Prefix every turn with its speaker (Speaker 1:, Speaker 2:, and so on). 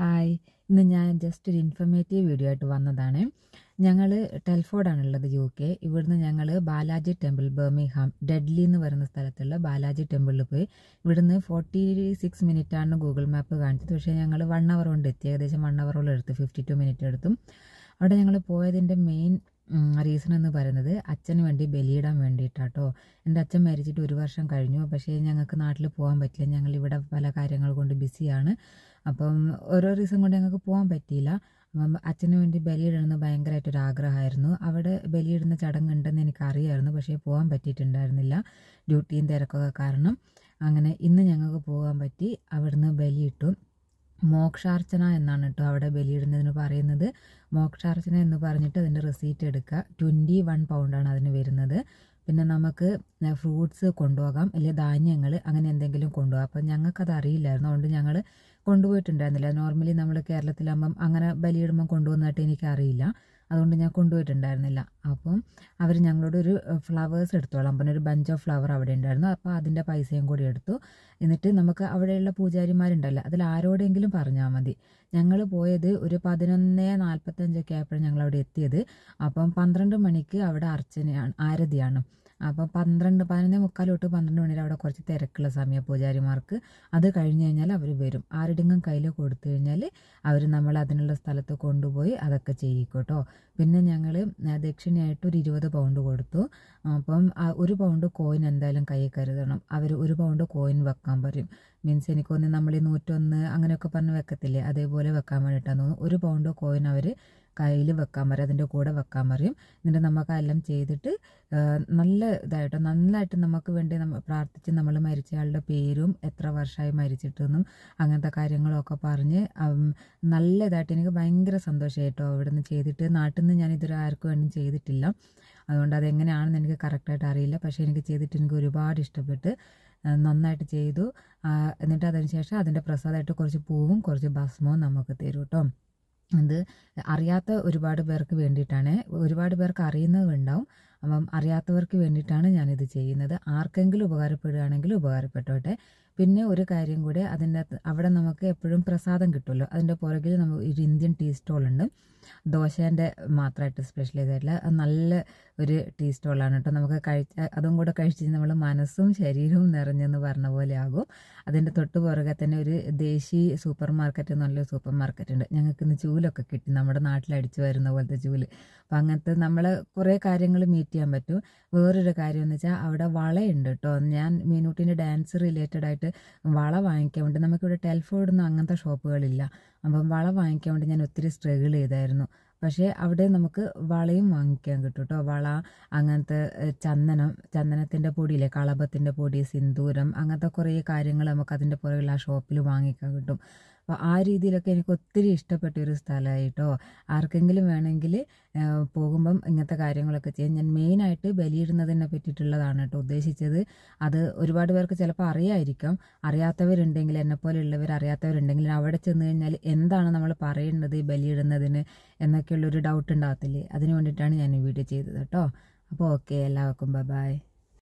Speaker 1: hi ഇന്ന് ഞാൻ just ഒരു ഇൻഫർമേറ്റീവ് വീഡിയോ ആയിട്ട് വന്നതാണ് ഞങ്ങൾ ടെൽഫോർഡാണുള്ളത് യു കെ ഇവിടുന്ന് ഞങ്ങൾ ബാലാജി ടെമ്പിൾ ബേമിഹാം ഡെഡ്ലി എന്ന് പറയുന്ന സ്ഥലത്തുള്ള ബാലാജി ടെമ്പിളിൽ പോയി ഇവിടുന്ന് ഫോർട്ടി സിക്സ് മിനിറ്റാണ് ഗൂഗിൾ മാപ്പ് കാണിച്ചത് പക്ഷേ ഞങ്ങൾ വൺ അവർ കൊണ്ട് എത്തി ഏകദേശം വൺ അവറോളം എടുത്തു ഫിഫ്റ്റി ടു മിനിറ്റ് എടുത്തു അവിടെ ഞങ്ങൾ പോയതിൻ്റെ മെയിൻ റീസൺ എന്ന് പറയുന്നത് അച്ഛന് വേണ്ടി ബലിയിടാൻ വേണ്ടിയിട്ടാട്ടോ എൻ്റെ അച്ഛൻ മരിച്ചിട്ട് ഒരു വർഷം കഴിഞ്ഞു പക്ഷേ ഞങ്ങൾക്ക് നാട്ടിൽ പോകാൻ പറ്റില്ല ഞങ്ങൾ ഇവിടെ പല കാര്യങ്ങൾ കൊണ്ട് ബിസിയാണ് അപ്പം ഓരോ റീസൺ കൊണ്ട് ഞങ്ങൾക്ക് പോകാൻ പറ്റിയില്ല അപ്പം അച്ഛന് വേണ്ടി ബലിയിടണമെന്ന് ഭയങ്കരമായിട്ടൊരു ആഗ്രഹമായിരുന്നു അവിടെ ബലിയിടുന്ന ചടങ്ങുണ്ടെന്ന് എനിക്കറിയായിരുന്നു പക്ഷേ പോകാൻ പറ്റിയിട്ടുണ്ടായിരുന്നില്ല ഡ്യൂട്ടിയും തിരക്കൊക്കെ കാരണം അങ്ങനെ ഇന്ന് ഞങ്ങൾക്ക് പോകാൻ പറ്റി അവിടുന്ന് ബലിയിട്ടു മോക്ഷാർച്ചന എന്നാണ് കേട്ടോ അവിടെ ബലിയിടുന്നതിന് പറയുന്നത് മോക്ഷാർച്ചന എന്ന് പറഞ്ഞിട്ട് അതിൻ്റെ റെസീറ്റ് എടുക്കുക ട്വൻറ്റി വൺ പൗണ്ടാണ് അതിന് വരുന്നത് പിന്നെ നമുക്ക് ഫ്രൂട്ട്സ് കൊണ്ടുപോകാം അല്ലെങ്കിൽ ധാന്യങ്ങൾ അങ്ങനെ എന്തെങ്കിലും കൊണ്ടുപോകാം അപ്പം ഞങ്ങൾക്കത് അറിയില്ലായിരുന്നു അതുകൊണ്ട് ഞങ്ങൾ കൊണ്ടുപോയിട്ടുണ്ടായിരുന്നില്ല നോർമലി നമ്മൾ കേരളത്തിലാകുമ്പം അങ്ങനെ ബലിയിടുമ്പം കൊണ്ടുപോകുന്നതായിട്ട് എനിക്കറിയില്ല അതുകൊണ്ട് ഞാൻ കൊണ്ടുപോയിട്ടുണ്ടായിരുന്നില്ല അപ്പം അവർ ഞങ്ങളോട് ഒരു ഫ്ലവേഴ്സ് എടുത്തോളാം അപ്പം ഒരു ബഞ്ച് ഓഫ് ഫ്ലവർ അവിടെ ഉണ്ടായിരുന്നു അപ്പോൾ അതിൻ്റെ പൈസയും കൂടി എടുത്തു എന്നിട്ട് നമുക്ക് അവിടെയുള്ള പൂജാരിമാരുണ്ടല്ലോ അതിൽ ആരോടെങ്കിലും പറഞ്ഞാൽ മതി ഞങ്ങൾ പോയത് ഒരു പതിനൊന്ന് നാൽപ്പത്തഞ്ചൊക്കെ ആയപ്പോഴും ഞങ്ങൾ അവിടെ എത്തിയത് അപ്പം പന്ത്രണ്ട് മണിക്ക് അവിടെ അർച്ചനയാണ് ആരതിയാണ് അപ്പോൾ പന്ത്രണ്ട് പതിനൊന്ന് മുക്കാൽ തൊട്ട് പന്ത്രണ്ട് മണിയിൽ അവിടെ കുറച്ച് തിരക്കുള്ള സമയം പൂജാരിമാർക്ക് അത് കഴിഞ്ഞ് കഴിഞ്ഞാൽ അവർ വരും ആരുടെങ്കിലും കയ്യിൽ കൊടുത്തു കഴിഞ്ഞാൽ അവർ നമ്മൾ അതിനുള്ള സ്ഥലത്ത് കൊണ്ടുപോയി അതൊക്കെ ചെയ്യിക്കോട്ടോ പിന്നെ ഞങ്ങൾ ദക്ഷിണ കോയിനായിട്ട് ഒരു ഇരുപത് പൗണ്ട് കൊടുത്തു അപ്പം ഒരു പൗണ്ട് കോയിൻ എന്തായാലും കയ്യിൽ കരുതണം അവർ ഒരു പൗണ്ട് കോയിൻ വെക്കാൻ പറയും മീൻസ് എനിക്കൊന്ന് നമ്മൾ ഈ നൂറ്റൊന്ന് അങ്ങനെയൊക്കെ പറഞ്ഞ് വെക്കത്തില്ലേ അതേപോലെ വെക്കാൻ വേണ്ടിയിട്ടാണ് തോന്നുന്നു ഒരു പൗണ്ട് കോയിൻ അവർ കയ്യിൽ വെക്കാൻ പറയും അതിൻ്റെ കൂടെ വെക്കാൻ പറയും എന്നിട്ട് നമുക്ക് എല്ലാം ചെയ്തിട്ട് നല്ല ഇതായിട്ട് നന്നായിട്ട് നമുക്ക് വേണ്ടി നമ്മൾ പ്രാർത്ഥിച്ച് നമ്മൾ മരിച്ചയാളുടെ പേരും എത്ര വർഷമായി മരിച്ചിട്ടെന്നും അങ്ങനത്തെ കാര്യങ്ങളൊക്കെ പറഞ്ഞ് നല്ല ഇതായിട്ട് എനിക്ക് ഭയങ്കര സന്തോഷമായി കേട്ടോ അവിടെ നിന്ന് ചെയ്തിട്ട് നാട്ടിൽ നിന്ന് ഞാൻ ഇതുവരെ ആർക്കും വേണ്ടി ചെയ്തിട്ടില്ല അതുകൊണ്ട് അതെങ്ങനെയാണെന്ന് എനിക്ക് കറക്റ്റായിട്ട് അറിയില്ല പക്ഷേ എനിക്ക് ചെയ്തിട്ട് എനിക്ക് ഒരുപാട് ഇഷ്ടപ്പെട്ട് നന്നായിട്ട് ചെയ്തു എന്നിട്ട് അതിനുശേഷം അതിൻ്റെ പ്രസാദമായിട്ട് കുറച്ച് പൂവും കുറച്ച് ഭസ്മവും നമുക്ക് തരും കേട്ടോ ഇത് അറിയാത്ത ഒരുപാട് പേർക്ക് വേണ്ടിയിട്ടാണ് ഒരുപാട് പേർക്ക് അറിയുന്നതുണ്ടാവും അപ്പം അറിയാത്തവർക്ക് വേണ്ടിയിട്ടാണ് ഞാനിത് ചെയ്യുന്നത് ആർക്കെങ്കിലും ഉപകാരപ്പെടുകയാണെങ്കിൽ ഉപകാരപ്പെട്ടോട്ടെ പിന്നെ ഒരു കാര്യം കൂടി അതിൻ്റെ അവിടെ നമുക്ക് എപ്പോഴും പ്രസാദം കിട്ടുമല്ലോ അതിൻ്റെ പുറകിൽ നമുക്ക് ഒരു ഇന്ത്യൻ ടീ സ്റ്റോളുണ്ട് ദോശേൻ്റെ മാത്രമായിട്ട് അത് നല്ല ഒരു ടീ സ്റ്റോളാണ് കേട്ടോ നമുക്ക് കഴിച്ച അതും കൂടെ കഴിച്ച് നമ്മൾ മനസ്സും ശരീരവും നിറഞ്ഞെന്ന് പറഞ്ഞ പോലെ ആകും അതിൻ്റെ തൊട്ട് പുറകെ തന്നെ ഒരു ദേശീയ സൂപ്പർ മാർക്കറ്റ് നല്ലൊരു സൂപ്പർ മാർക്കറ്റ് ഉണ്ട് ഞങ്ങൾക്ക് ഇന്ന് ജൂലൊക്കെ കിട്ടി നമ്മുടെ നാട്ടിൽ അടിച്ചു വരുന്ന പോലത്തെ ജൂല് അപ്പം അങ്ങനത്തെ നമ്മൾ കുറേ കാര്യങ്ങൾ മീറ്റ് ചെയ്യാൻ പറ്റും വേറൊരു കാര്യം എന്ന് വെച്ചാൽ അവിടെ വളയുണ്ട് കേട്ടോ ഞാൻ മീനൂട്ടിൻ്റെ ഡാൻസ് റിലേറ്റഡ് ആയിട്ട് വള വാങ്ങിക്കാൻ വേണ്ടി നമുക്കിവിടെ ടെൽഫോർഡൊന്നും അങ്ങനത്തെ ഷോപ്പുകളില്ല അപ്പം വള വാങ്ങിക്കാൻ വേണ്ടി ഞാൻ ഒത്തിരി സ്ട്രഗിൾ ചെയ്തായിരുന്നു പക്ഷേ അവിടെ നമുക്ക് വളയും വാങ്ങിക്കാൻ കിട്ടും കേട്ടോ വള അങ്ങനത്തെ ചന്ദനം ചന്ദനത്തിൻ്റെ പൊടിയില്ലേ കളഭത്തിൻ്റെ പൊടി സിന്ദൂരം അങ്ങനത്തെ കുറേ കാര്യങ്ങൾ നമുക്ക് അതിൻ്റെ പുറകിൽ ആ ഷോപ്പിൽ വാങ്ങിക്കാൻ കിട്ടും അപ്പോൾ ആ രീതിയിലൊക്കെ എനിക്ക് ഒത്തിരി ഇഷ്ടപ്പെട്ട ഒരു സ്ഥലമായിട്ടോ ആർക്കെങ്കിലും വേണമെങ്കിൽ പോകുമ്പം ഇങ്ങനത്തെ കാര്യങ്ങളൊക്കെ ചെയ്യാം ഞാൻ മെയിനായിട്ട് ബലിയിടുന്നതിനെ പറ്റിയിട്ടുള്ളതാണ് കേട്ടോ ഉദ്ദേശിച്ചത് അത് ഒരുപാട് പേർക്ക് ചിലപ്പോൾ അറിയായിരിക്കും അറിയാത്തവരുണ്ടെങ്കിൽ എന്നെപ്പോലെയുള്ളവർ അറിയാത്തവരുണ്ടെങ്കിൽ അവിടെ ചെന്ന് കഴിഞ്ഞാൽ എന്താണ് നമ്മൾ പറയേണ്ടത് ബലിയിടുന്നതിന് എന്നൊക്കെയുള്ളൊരു ഡൗട്ട് ഉണ്ടാകത്തില്ലേ അതിന് വേണ്ടിയിട്ടാണ് ഞാൻ ഈ വീഡിയോ ചെയ്തത് കേട്ടോ അപ്പോൾ ഓക്കെ എല്ലാവർക്കും ബൈ ബൈ